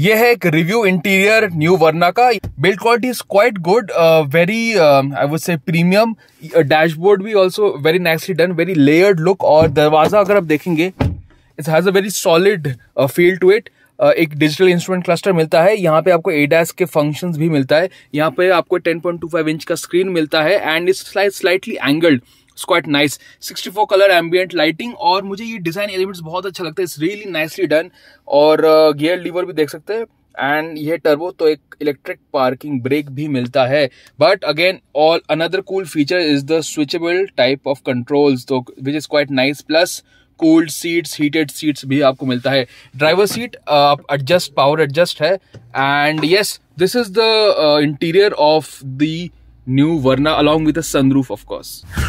ये है एक रिव्यू इंटीरियर न्यू वर्ना का build quality is quite good very I would say premium dashboard भी also very nicely done very layered look और दरवाजा अगर आप देखेंगे it's has a very solid feel to it एक डिजिटल इंस्ट्रूमेंट क्लस्टर मिलता है यहाँ पे आपको एडास के फंक्शंस भी मिलता है यहाँ पे आपको 10.25 इंच का स्क्रीन मिलता है and it's slightly angled it's quite nice 64 colour ambient lighting और मुझे ये डिज़ाइन एलिमेंट्स बहुत अच्छा लगता है इट्स रियली नाइसली डन और गियर uh, लीवर भी देख सकते हैं एंड ये टर्बो तो एक इलेक्ट्रिक पार्किंग ब्रेक भी मिलता है but again all another cool feature is the switchable type of controls तो which is quite nice plus cold seats heated seats भी आपको मिलता है driver seat adjust power adjust है and yes this is the interior of the new Verna along with a sunroof of course